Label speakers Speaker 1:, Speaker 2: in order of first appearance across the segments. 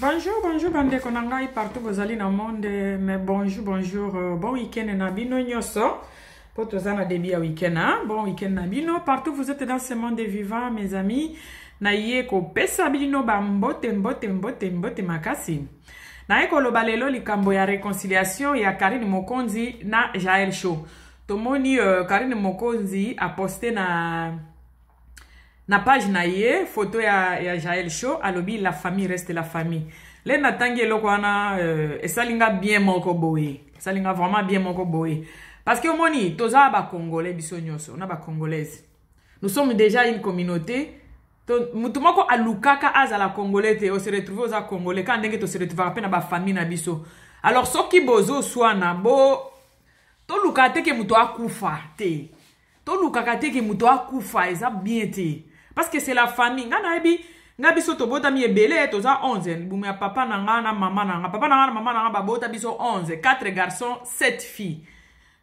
Speaker 1: bonjour bonjour bandeko na ngai partout bozali na monde mais bonjour bonjour euh, bon week-end na bino nyonso mpo toza na début ya week-end hein? bon week-end na bino partout vous êtes dans ce monde vivant mes amis naye kopesa bino bambote mbote mbote mbote makasi naye koloba lelo likambo ya réconciliation ya karine mokonzi na jael show tomoni uh, karine mokonzi aposte na na page na ye foto ya, ya jael show alobi la famille reste la famille le natangi eloko wana euh, esalinga bien moko boye esalinga vraiment bien moko boye parce que omoni toza bacongolais biso nyonso on a bacongolaise nous sommes déjà une communauté mutu moko alukaka azala congolais te ose retrouve oza congolais kaka ndenge tose retrouvaka mpe na bafamille na biso alors soki bozoswana bo tolukaka te ke moto akufa te tolukaka te ke moto akufa eza bien te parce que c'est la famille nga nayebi nga biso tobotami ebele toza 11 libumu ya papa na nga na mama na nga papa na nga na mama na nga babota biso 11 4 garçon 7 fille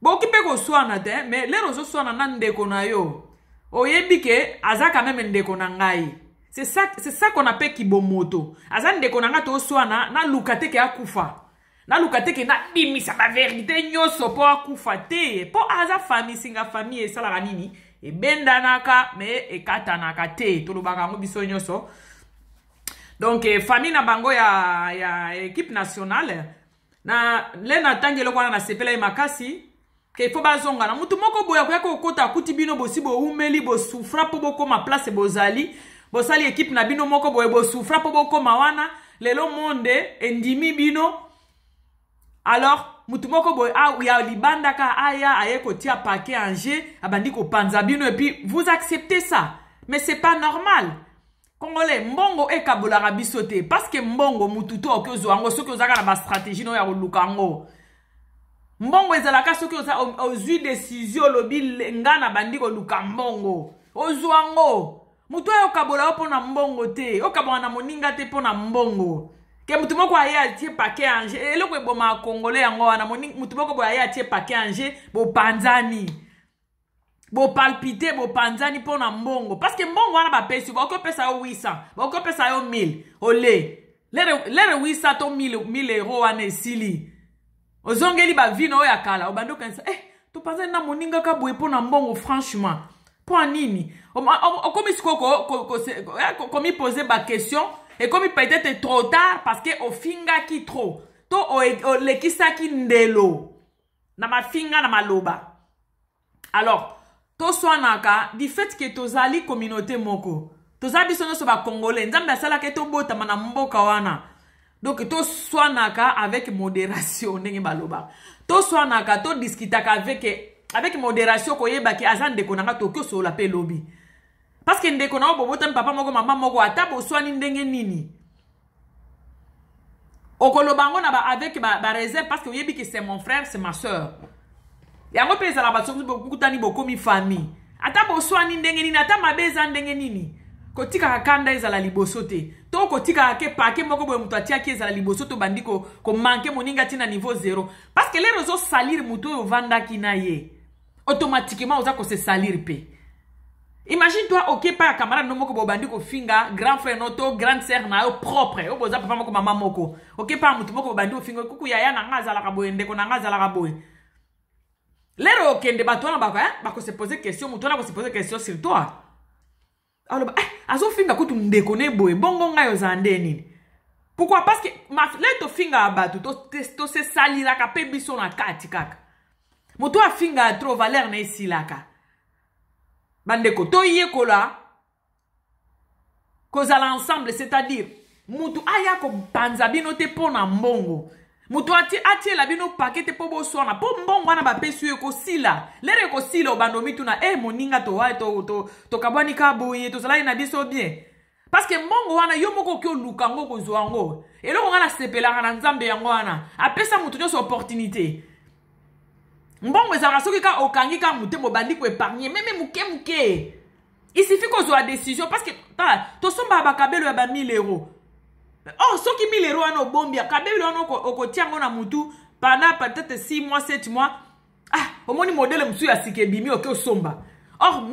Speaker 1: bokoki mpe koswana te me lero ozoswana na ndeko na yo oyebi ke aza quand même ndeko na ngai c'est ça qu'on appelle kibomoto aza ndeko na ngai toswana naluka te ke akufa naluka te ke nabimisa baverité nyonso mpo akufa te mpo aza fami singa famille esalaka nini ebendanaka me ekatanaka te tolobaka yango biso nyonso donk eh, famille na bango ya, ya ekipe nationale na le na ntango eloko wana nasepela ye makasi ke fo bazonga na mutu moko boye akoyaki kokota akuti bino bosi bowumeli bosufra mpo bokóma place bozali bosali ekipe na bino moko boye bosufra mpo bokóma wana lelo monde endimi bino alors mutu moko boye ah, ah, ya libandaka aya aye kotia paquet en jeu abandi kopanza bino epuis vous acceptez ça mais c'est pas normal congolais mbongo ekabolaka biso te parce que mbongo mutu to okoki ozwa yango soki ozalaka na bastratégie no ya koluka yango mbongo ezalaka soki ozwi desizio olobi nga na bandi koluka mbongo ozwa ngo mutu oyo okabola yo mpo na mbongo te okabola na moninga te mpo na mbongo ke mutu moko aye atie pake ange eloko eboma akongole yango wana moni mutu moko boye aye atie pake ange bopanzani bopalpite bopanzani mpo na mbongo parceke mbongo wana bapesi baoki opesa yo 800 baoki opesa yo 1000 ole lere 800 to 1000 euro wana esili ozongeli bavino oyo ya kala obandi okanisa eh topanzani na moningaka boye mpo na mbongo franchement mpo anini okomi sikoyo komipoze baquestion ko, ko, ko, ko, eh, ko, ko, ko, ko, ko, ekomi peut-être trop tard parce que ofingaki trop to olekisaki ndelo na mafinga na maloba alors toswanaka du fait ke tozali communauté moko toza biso nyonso bacongolais nzambe asalaki tobotama na mboka wana donc toswanaka avec modération ndenge balobaka toswanaka todiskitaka avec avec modération koyeba ke aza ndeko na nga tokosola mpe lobi parceke ndeko na yo bobotami papa moko mama moko ata boswani ndenge nini okoloba yango na ba avec bareserve ba parceke oyebi ke c'est mon frère c'est ma soeur yango mpe ezala bato soki bokutani bokomi famille ata boswani ndenge nini ata mabe eza ndenge nini kotikaka kanda ezala liboso te to kotikaka ke pake moko boye moto atiaki ezala liboso to bandi komanke ko moninga ti na niveau zero parceke lere ozosalire motu oyo ovandaki na ye automatiquement oza kose salire mpe imagine toi okepa ya camarade no moko bobandi kofinga grand frère no to grande sœur na yo propre oyo boza papa moko mama moko okepa ya motu moko bobandi kofinga kuku yaya na nga azalaka boye ndeko na nga azalaka boye lero okende bato wana baka eh? bakose pose question motu wana akose pose question sur toi aloba eh, azofinga kutu ndeko ne boye bongo ngai ozala nde nini pourkui parce que le tofingaka bato tosesaliraka mpe biso na kati kaka motu afingaa tro valeur na esilaka bandeko toyekola kozala ensemble c'est-à-dire mutu aya kobanza bino te mpo na mbongo mutu atiela bino pake te mpo boswana mpo mbongo wana bapesi yo ekosila lere ekosila obandomi tuna e eh, moninga towa tokabwani eh, to, to, ka boye tozalaki na biso bien parceke mbongo wana yo moko oki oluka yango okozwa yango eloko nga nasepelaka na nzambe yango wana apesa mutu nyonso opportunité mbongo ezalaka soki kaka okangi kaka motema obandi koepargne meme moke moke isufi kozwa décision parce que tala tosombaka bakabelo ya ba 1000 euro or soki 1000 euro wana obombi kabelo wana okotia yango na motu pendant peut-être 6 mois 7 mois ah omoni modele mosusu ya sika ebimi oke osomba or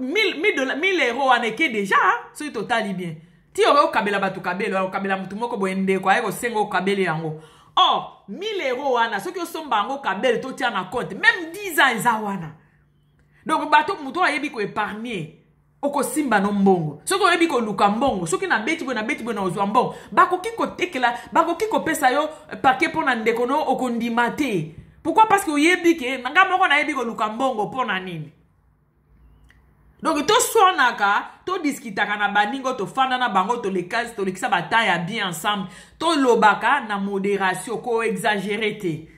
Speaker 1: 1000 euh, euro wana eke déjà soki totali bien ti oke okabela bato kabelo okabela motu moko boye ndeko aye kosenga okabele yango or 1000 euro wana soki osomba yango kabele totia na compte même 10 ans eza wana donc bato moto ayebi koépargne okosimba no mbongo soki oyebi koluka mbongo soki nabeti boye nabeti boye na ozwa mbongo bakoki kotekela bakoki kopesa yo pake mpo na ndeko no okondima te pourkoi parce que oyebi ke nanga moko nayebi koluka mbongo mpo na nini donk toswanaka todiskitaka na baningo tofanda na bango tolekasi tolekisa batan ya bien ensemble tolobaka na modération koexagere te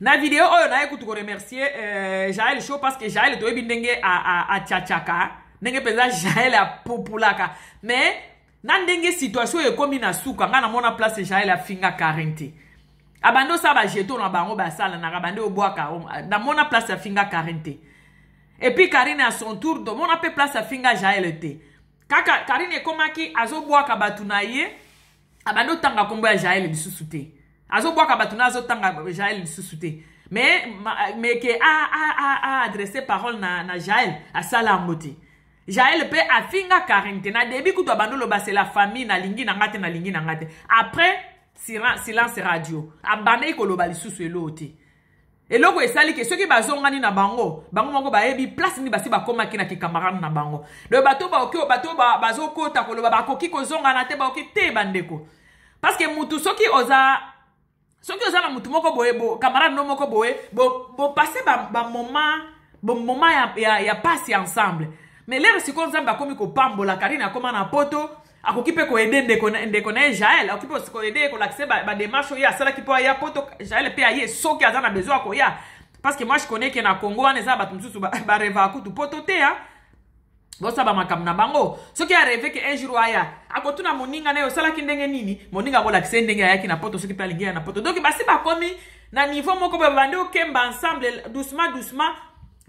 Speaker 1: na video oyo naye kutu koremercie euh, jael show parce que jael toyebi ndenge atyatiaka ndenge mpenza jael apopulaka mais na ndenge situation oyo ekómi na suka ngai namona place jael afinga karin te abandi osala bajeto na bango basala naka bandi obwaka namona place afinga karin te epuis karine à son tour domona mpe place afinga jael te kaka karine ekómaki azobwaka bato na ye abandi otanga nkombo ya jael lisusu te azobwaka bato na azotanga jael lisusu te mais mais ke aadresse parole na, na jael asala yango te jael mpe afinga karine te na debi kutu abandi oloba sela famille nalingi na nga te nalingi na nga te après silence radio abandaki koloba lisusu eloo te eloko esali ke soki bazongani na bango bango moko bayebi place nini basi bakomaki na kikamarane na bango donc bato baoki bato bazokota koloba bakoki kozongana te baoki te bandeko parce que mutu soki oza soki oza na mutu moko boye bo, kamarade no moko boye bopase bo bamoma ba bomoma ya, ya, ya pasi ensemble mais lere sikoyo nzambe akomi kopambola karine akoma na poto akukipe koede ndeko ndeko na ye jael akukipe koede ye kolakisa ya oyo asalaki mpo aya poto jael mpe aye soki aza na besoin ya parce que moi je connais ke na congo wana eza bato mosusu bareva akutu poto te hein. ça bosa bamakambo na bango soki areve ke un jour aya akotuna moninga na ye osalaki ndenge nini moninga akolakisa ye ndenge ayaki na poto soki mpe alingi ya na poto donk basi bakomi na niveau moko boye babandi okemba ensemble doucement doucement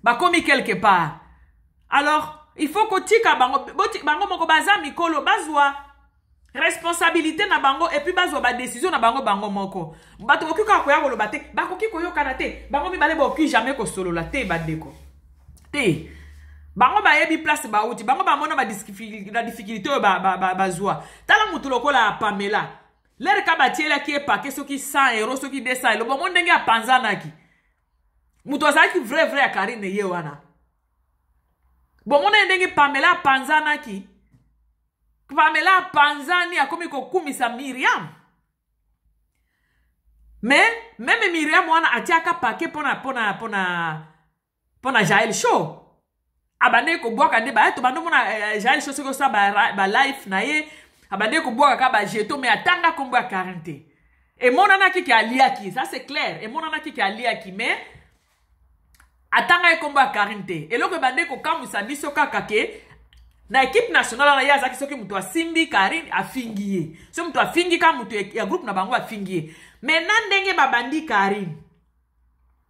Speaker 1: bakomi quelque part alors il faut kotika bango bango moko baza mikolo bazwa responsabilité na bango epuis bazwa badécision na bango bango moko bato bakoki kaka koya koloba te bakoki koyokana te bango mibale bakoki jamais kosolola te bandeko te bango bayebi place bauti bango bamona badifficulté oyo bazwa tala motu lokola pamela lere ka batielaki ye pake soki 100 euro soki 200 elobongo ndenge apanzanaki moto azalaki vrai vrai ya karine ye wana bomona ye ndenge pamela apanzanaki pamela apanzani akomi kokumisa miriam me meme miriam wana atiaka pake mpona mpona mpona mpona jael show abandeki ah, kobwaka nde baye tobandomona eh, jael show soki osala balife ba na ye abandeki kobwaka kaka bajeto me atanga nkombo ya karin te emonanaki ke aliaki ça c'est clair emonanaki ke aliaki mais atanga ye nkombo ya karine te eloko ebande kokamwisa biso kaka ke na ekipe nationale wana ye azalaki soki moto asimbi karine afingi ye soki moto afingi kaka moto ya groupe na bango afingi ye me na ndenge babandi karine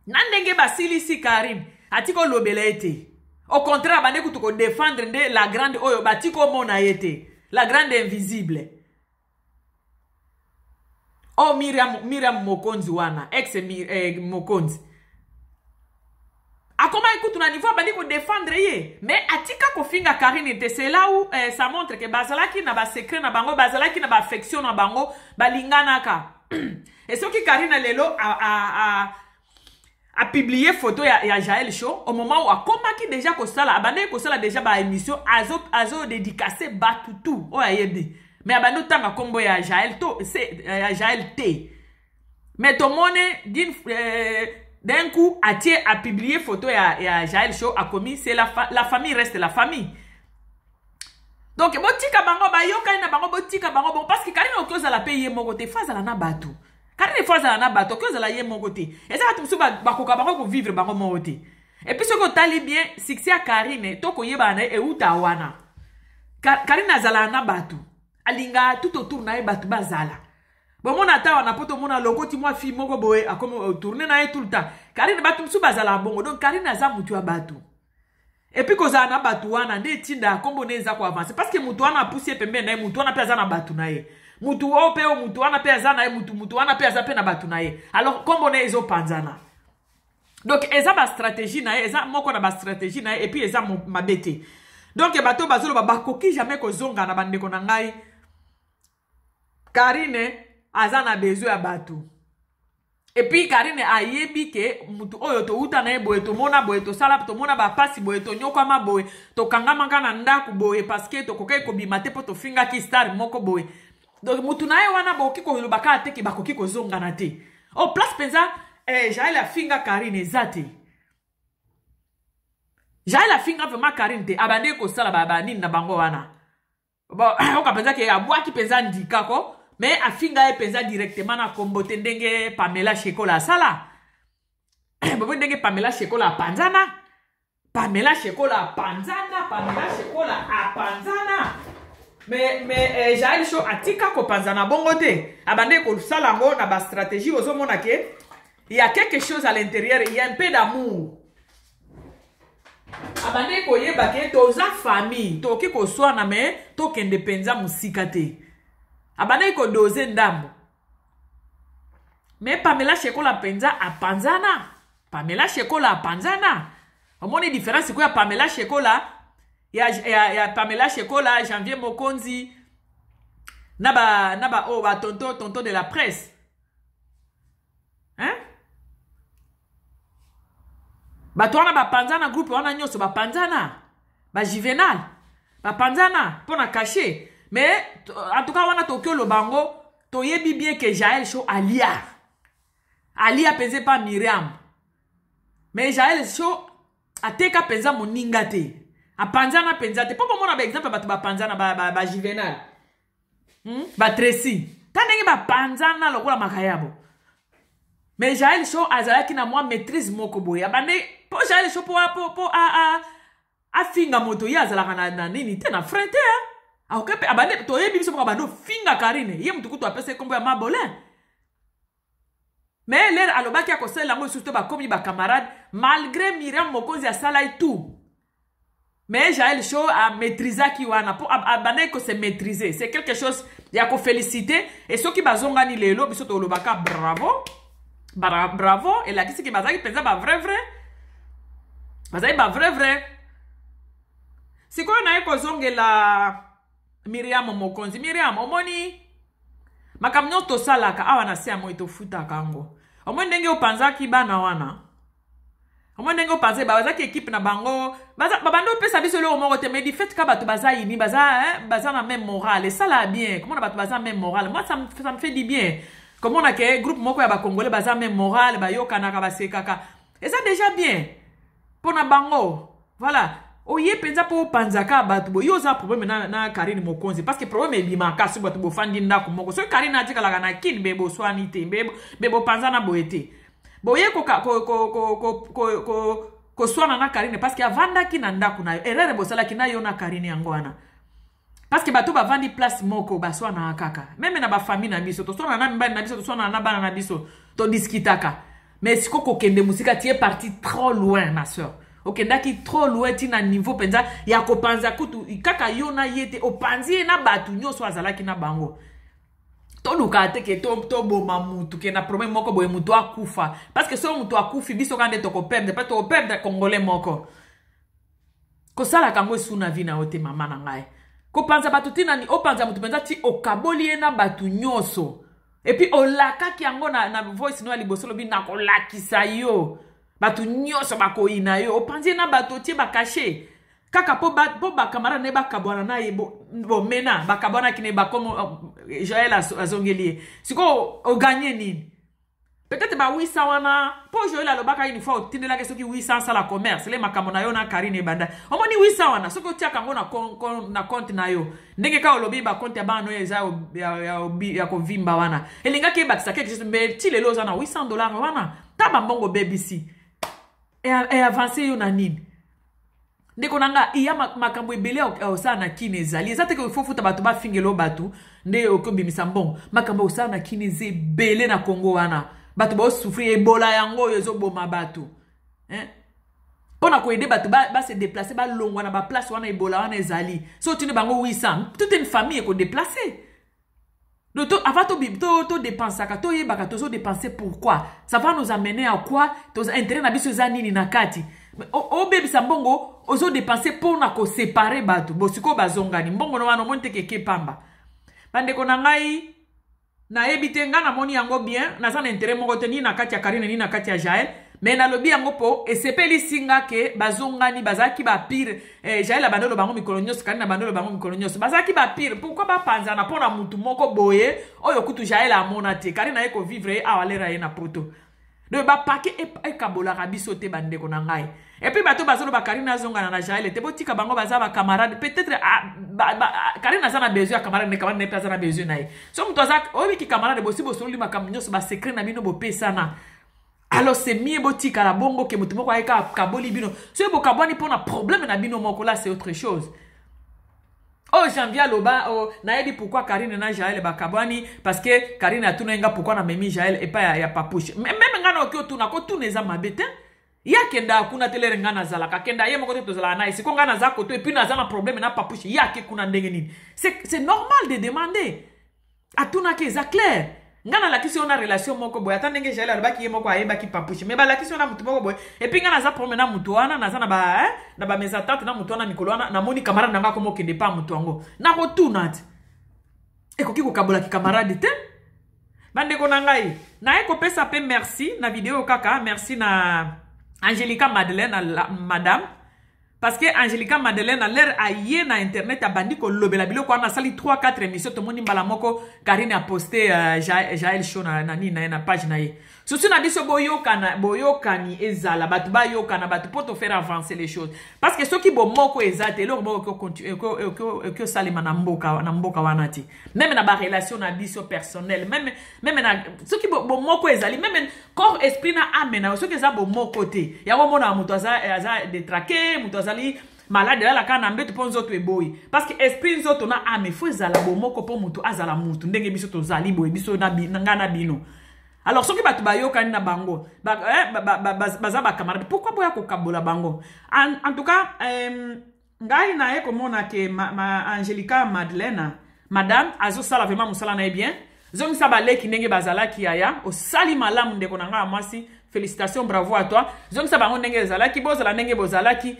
Speaker 1: na ndenge basilisi karine atiki olobela ye te au contraire abandi kutu kodefendre nde la grande oyo batiki omona ye te la grande invisible o oh, miriam, miriam mokonzi wana ex eh, mokonzi akomaki kutu na niveau abandi kodefendre ye me atika kofinga karine te selau eh, sa montre ke bazalaki na basekret na bango bazalaki na baaffection na bango balinganaka e soki karine lelo apiblie foto ya, ya jael show au moment où akomaki deja kosala abandaki kosala deja baémission azodedikase azo bato tu oyo ayebi me abandi otanga nkombo ya jael to se, ya jael te me tomone dine eh, D'un coup, Atier a publié photo et a, et a Show a commis, c'est la, la famille reste la famille. Donc, botika bango ba yo na bango botika bango bon parce que Karine, on la paye mon côté face à la na bato. Karine, la na bato la yé mon Et ça tout ba ba ko bango ko vivre bango mon Et puis ce que tali bien sixia Karine to ko bana, na e uta wana. Karine Alinga tout autour na bomona ata wana mpo tomona lokoti mwa fille moko boye akomi euh, tourne na ye tout le temps karine bato mosusu bazala bongo donc karine aza motu ya bato epuis kozala na bato wana nde etinda nkombo nde eza koavance parceke motu wana apusi ye pembeni na ye motu wana mpe aza na bato na ye motu oyo mpe oyo motu wana mpe aza na ye motu motu wana mpe aza mpe na bato na ye alors nkombo na ye ezopanzana donc eza bastratégie na ye eza moko na bastratégie na ye epuis eza mabe te donk bato bazoloba bakoki jamai kozonga na bandeko na ngai karine aza na besoin ya bato epuis karine ayebi ke mutu oyo towuta na ye boye tomona boye tosala tomona bapasi boye tonyokwama boye tokangamaka na ndako boye parceke tokokaki kobima te mpo tofingaki star moko boye donc mutu na ye wana bakoki koloba kaka teke bakoki kozongana te o oh, place mpenza eh, jael afinga karine eza te jael afinga vraimen karine te abandeki kosala banini na bango wana oka mpenza ke abwaki mpenza ndika ko me afinga ye mpenza directement na kombo te ndenge pamela shekola asala bobe ndenge pamela shekola apanzana pamela shekola apanzana pamela shekola apanzana me, me eh, jael sho atika kopanzana bongo te ah, abandeki kosala yango na bastratégie ozomona ke ya quelque chose à l'intérieur ya mpe d'amour abandeki ah, koyeba ke toza famille tokoki koswana me tokende mpenza mosika te abandaki kodoze ndambo me pamela shekola mpenza apanzana pamela shekola apanzana omoni différence sikoyo ya pamela shekola ya, ya, ya pamela shekola janvier mokonzi na ba na ba oyo oh, batonto tonto de la presse hein? bato wana bapanzana groupe wana nyonso bapanzana bajuvenal bapanzana mpo na kashe mais en tout cas wana toki oloba yango toyebi bien ke jael sho alia alia mpenza mpa miriam mais jael sho ateka mpenza moninga te apanzana mpenza te mpo bomona baexemple bato bapanzana bajuvenal hmm? batresi ta ndenge bapanzana lokola makayabo mais jael sho azalaki na mwa maîtrise moko boye abande mpo jael sho mpo afinga moto ye azalaka na nini te na frein te akoke abande toyebi biso moko abande ofingaka nini ye motu kutu apesa ekombo ya mabolin me lere alobaki la yango lisusu comme bakomi camarade, malgré miriam mokonzi sala et tout Mais show jael maîtrisa amaîtrisaki wana mpo abandaki se que c'est quelque chose ceux qui e soki ni lelo biso lobaka bravo bravo et la elakisiki bazalaki mpenza bavrai vrai vrai, bazalaki bavrai vrai vrai. C'est quoi sikoyo naye la miriam mokonzi miriam omoni makambo nyonso tosalaka awa na se ya moi tofutaka yango omoni ndenge opanzaki bana wana omoni ndenge opanzaki bazaki ekipe na bango babandi opesa biso eloko moko te mai difete ka bato baza ini baza, eh, baza na même morale esala bien komona bato baza même morale moi ça me fait du bien komona ke groupe moko ya bakongole baza même morale bayokanaka basekaka eza déjà bien mpo na bango voilà oye mpenza mpo opanza ka bato boye oza na probleme na, na karine mokonzi parceke probleme ebimaka soki bato bofandi ndako moko soki karine atikalaka na kini mbe boswani te mbe bopanzana boye te boye koswana na karine parceke avandaki na ndako na yo erere bosalaki na yo na karine yango wana parceke bato bavandi place moko baswanaka kaka meme na bafami na biso toswana na mibali na biso toswana na bana na biso todiskitaka mais siko kokende mosika tie parti trop loin ma soeur okendaki tro lwe ntina niveau mpenza ya kopanza kutu kaka yo na ye te opanzi ye na bato nyonso azalaki na bango tolukaa te ke toboma to mutu ke na problème moko boye mutu akufa parce que soki mutu akufi biso kaka nde tokoperdre parce tokoperdre congolais moko kosalaka yango esu na vi na yo te mama na ngai kopanza bato ntina opanza mutu mpenza ti okaboli ye na bato nyonso epuis olakaki yango na, na voice no ya liboso olobi nakolakisa yo bato nyonso bakoyina yo opanzi na bato otie bakashe kaka mpo ba, bakamarade ne bakabwana na ye bomena bo, bakabwanaki na ye bakomo oh, joel azongeli ye sikoyo oganye nini peut-être ba 800 wana mpo joel alobaka une fois otindelaki soki 800 asala commerce le makambo na yo na karine ebanda omoni 800 wana soki otiaka yango na, na compte na yo ndenge ka olobi bacompte ya bana oyo eza ya, ya, ya, ya kovimba wana elingaki ebakisaki quelque chose mais ti lelo oza na 800 dollar wana ta bambongo bebisi eavance yo na nini ndeko na nga iya makambo ebele osala na kini ezali eza teke ifofuta bato bafingela o bato nde okoki obimisa mbongo makambo osala na kini eza ebele na kongo wana bato baosufri ebola yango oyo ezoboma bato eh? mpo na koede bato base déplace balongwa na baplace wana ebola wana ezali so otinde bango 800 toute une famille ekodéplace de to avant to to to dépenser ka to yebaka tozo dépenser pourquoi ça va nous amener à quoi tozo intérêt na biso eza nini na kati obebisa mbongo ozo dépenser mpona kosépare bato bosiko bazongani mbongo no wana omoni te keke pamba bandeko na ngai nayebi te ngai namoni yango bien naza na intérêt moko te nini na kati ya karine nini na kati ya jael me nalobi yango mpo esepelisi nga ke bazongani bazalaki bapire eh, jaela bandolo bango mikolo nyonso kani na bandolo bango mikolo nyonso bazalaki bapire pourkui bapanzana mpo na mutu moko boye oyo kutu jaela amona te kani na ye kovivre ye awa lera ye na poto donc bapake ekabolaka e biso te bandeko na ngai epuis bato bazoloba karine azongana na jael te botika bango baza bacamarade peut-être ah, karine aza na besoin ya camarade ne camarade na ye mpe aza na besoin na ye so moto aza oyebiki camarade bosi bosololi makambo nyonso basecret na bino bopesana alors c'est boutique à la bongo ke moto moko ayeka akaboli bino soki bokabwani un problème na bino moko là c'est autre chose oh là bas oh naïdi pourquoi karine na jael bakabwani parce que karine atunai nga pourkui namemi jael epai ya, ya papouche meme tout naoki otuna kotuna eza mabe te hein? ye akenda kuna te lere Ka kenda akenda ye moko te tozalaka na esiko ngai naza koto et puis na problème na papouche ye ake kuna ndenge nini c'est normal de demander tout atunaki eza clair nga nalakisi yo na relation moko boye ata ndenge jael alobaki ye moko ayebaki papushe me balakisi yo na motu moko boye epui nga naza probleme na motu wana naza na ba eh? na bamesatante na motu wana mikolo wana namoni kamarade nango akoma okende mpa motu yango nakotuna ti ekoki kokabola kikamarade te bandeko na ngai naye kopesa mpe merci na video kaka merci na angelica madeleine madame Parce que angelika madeleine a a aye na internet a bandi abandi kolobela biloko wana sali 3 4 émission tomoni bala moko karine posté uh, jael, jael show na, na na ye na page na ye susu na biso boyokana boyokani ezala bato bayokana batu poto faire avancer les choses Parce parceke soki bomoko eza te eloko moko que na mboka, na mboka wana ti. Même na relation na biso personnel Même même na soki bomoko ezali même corps esprit na ame na yo soki eza bomoko te Y'a mona moto aza, aza de traquer aza tozali malade elalaka na mbeto mpo nzoto eboyi parceke esprit nzoto na ame fo ezala bomoko mpo motu azala motu ndenge biso tozali boye biso ngai na bino alors soki bato bayokani na bango eh, baza bacamarade pourkui boya kokabola bango en tout cas ngai naye komona ke angelica madeleine madame azosala vraiment mosala na ye bien zongisa baleki ndenge bazalaki yaya osali malamu ndeko na ngai ya mwasi félicitation bravo à toi zongisa bango ndenge ezalaki bozala ndenge bozalaki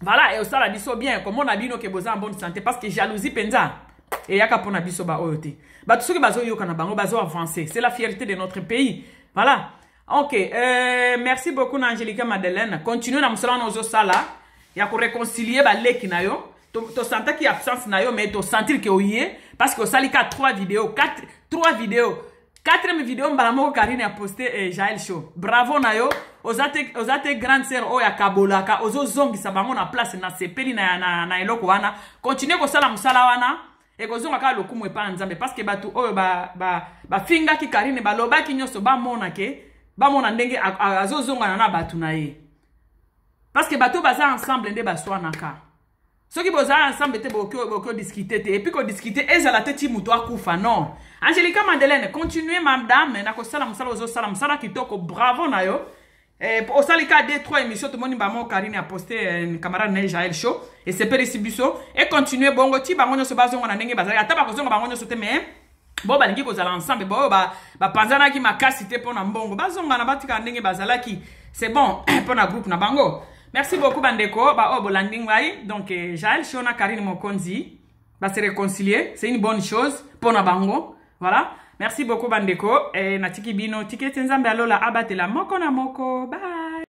Speaker 1: Voilà, et vala eosala biso bien comme on a bino ke boza en bonne santé parce que jalousie et mpenza eyaka Tout biso baoyo oh, te bato soki bazoyokana bango avancer c'est la fierté de notre pays voilà ok euh, merci beaucoup na madeleine continue na mosala wana réconcilier ya koréconcilie qui na yo To to absence na yo mais sentir que oye parce que osali ka trois vidéos, quatre, trois vidéos quatrième video mbala moko karine aposte eh, jael show bravo na yo oza te, oza te grande sœur oyo oh, akabolaka ozozongisa bango na place nasepeli na, na, na eloko wana continue kosala mosala wana ekozonga kaka lokumu epai ya nzambe parceke bato oyo bafingaki ba, ba karine balobaki nyonso bamona ke bamona ndenge azozongana na bato na ye parceke bato baza ensemble nde baswanaka soki bozala ensemble te que discuter, ezala te ti moto akufa non Angelica madeleine continue madame na salam, mosala salam, mosala kitoko bravo na yo eh, osalika 2 3 émission tomoni dit karine aposte euh, eh, camarade na Et show esepelisi et continue bongo ti bango vous avez na ndenge bazalaki ata On ne se te mais ensemble batika bazalaki c'est bon mpo groupe na bango merci beaucoup bandeko obo oh, landing, wai. donc Jal eh, jael karine mokonzi se réconcilier c'est une bonne chose Pona bango voilà merci beaucoup bandeko Et, eh, natiki bino tiki nzambe alola abatela moko na moko bye